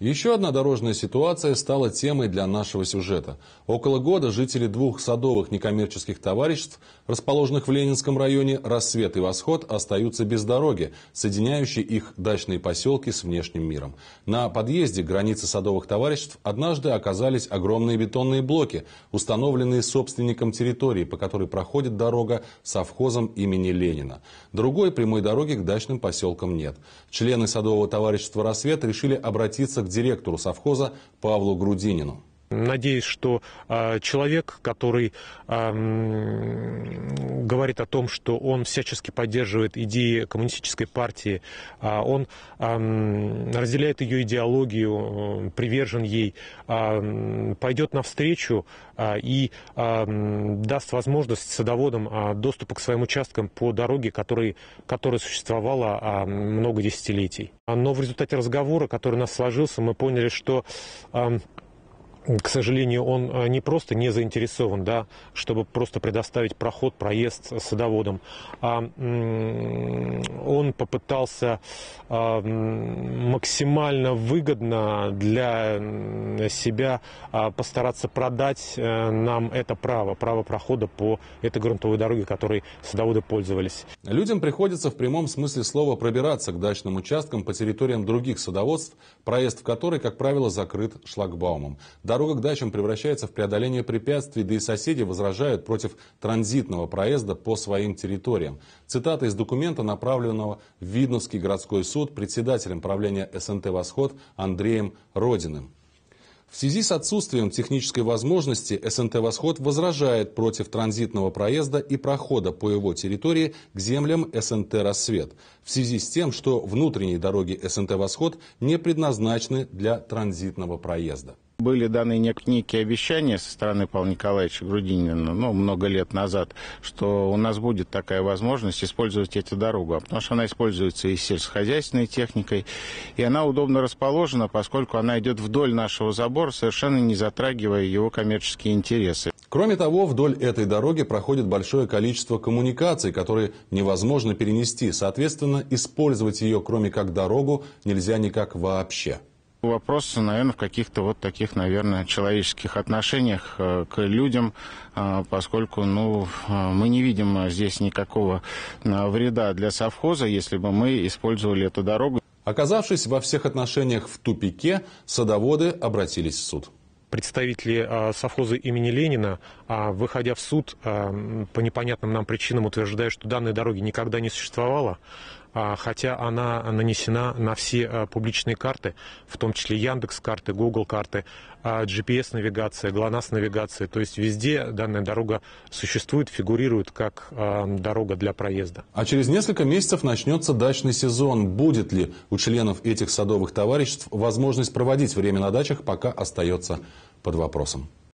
Еще одна дорожная ситуация стала темой для нашего сюжета. Около года жители двух садовых некоммерческих товариществ, расположенных в Ленинском районе, «Рассвет» и «Восход» остаются без дороги, соединяющей их дачные поселки с внешним миром. На подъезде границы садовых товариществ однажды оказались огромные бетонные блоки, установленные собственником территории, по которой проходит дорога совхозом имени Ленина. Другой прямой дороги к дачным поселкам нет. Члены садового товарищества «Рассвет» решили обратиться к к директору совхоза Павлу Грудинину. Надеюсь, что э, человек, который э, говорит о том, что он всячески поддерживает идеи коммунистической партии, а он разделяет ее идеологию, привержен ей, пойдет навстречу а, и даст возможность садоводам а, доступа к своим участкам по дороге, который, которая существовала много десятилетий. Но в результате разговора, который у нас сложился, мы поняли, что к сожалению, он э, не просто не заинтересован, да, чтобы просто предоставить проход, проезд садоводам, а он попытался а, максимально выгодно для себя а, постараться продать э, нам это право, право прохода по этой грунтовой дороге, которой садоводы пользовались. Людям приходится в прямом смысле слова пробираться к дачным участкам по территориям других садоводств, проезд в которые, как правило, закрыт шлагбаумом. Дорога к дачам превращается в преодоление препятствий, да и соседи возражают против транзитного проезда по своим территориям. Цитата из документа, направленного в Видновский городской суд председателем правления СНТ «Восход» Андреем Родиным. В связи с отсутствием технической возможности СНТ «Восход» возражает против транзитного проезда и прохода по его территории к землям СНТ «Рассвет», в связи с тем, что внутренние дороги СНТ «Восход» не предназначены для транзитного проезда. Были даны некие обещания со стороны Павла Николаевича Грудинина, ну, много лет назад, что у нас будет такая возможность использовать эту дорогу, а потому что она используется и сельскохозяйственной техникой, и она удобно расположена, поскольку она идет вдоль нашего забора, совершенно не затрагивая его коммерческие интересы. Кроме того, вдоль этой дороги проходит большое количество коммуникаций, которые невозможно перенести. Соответственно, использовать ее, кроме как дорогу, нельзя никак вообще. Вопрос, наверное, в каких-то вот таких, наверное, человеческих отношениях э, к людям, э, поскольку, ну, э, мы не видим здесь никакого вреда для совхоза, если бы мы использовали эту дорогу. Оказавшись во всех отношениях в тупике, садоводы обратились в суд представители совхоза имени Ленина, а, выходя в суд по непонятным нам причинам, утверждают, что данной дороги никогда не существовало, а, хотя она нанесена на все а, публичные карты, в том числе Яндекс карты, Google карты, а, GPS-навигация, ГЛОНАСС-навигация. То есть везде данная дорога существует, фигурирует как дорога для проезда. А через несколько месяцев начнется дачный сезон. Будет ли у членов этих садовых товариществ возможность проводить время на дачах, пока остается под вопросом?